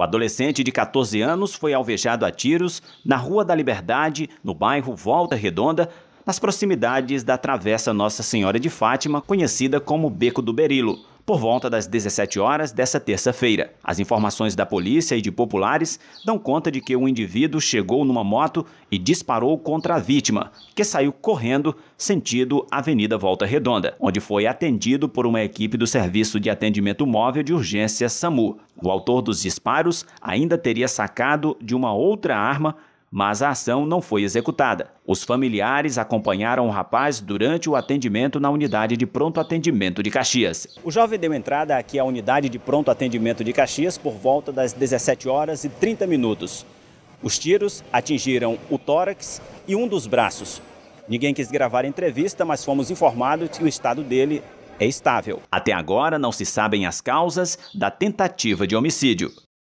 O adolescente de 14 anos foi alvejado a tiros na Rua da Liberdade, no bairro Volta Redonda, nas proximidades da Travessa Nossa Senhora de Fátima, conhecida como Beco do Berilo, por volta das 17 horas dessa terça-feira. As informações da polícia e de populares dão conta de que o indivíduo chegou numa moto e disparou contra a vítima, que saiu correndo sentido Avenida Volta Redonda, onde foi atendido por uma equipe do Serviço de Atendimento Móvel de Urgência SAMU. O autor dos disparos ainda teria sacado de uma outra arma, mas a ação não foi executada. Os familiares acompanharam o rapaz durante o atendimento na unidade de pronto atendimento de Caxias. O jovem deu entrada aqui à unidade de pronto atendimento de Caxias por volta das 17 horas e 30 minutos. Os tiros atingiram o tórax e um dos braços. Ninguém quis gravar a entrevista, mas fomos informados que o estado dele é estável. Até agora não se sabem as causas da tentativa de homicídio.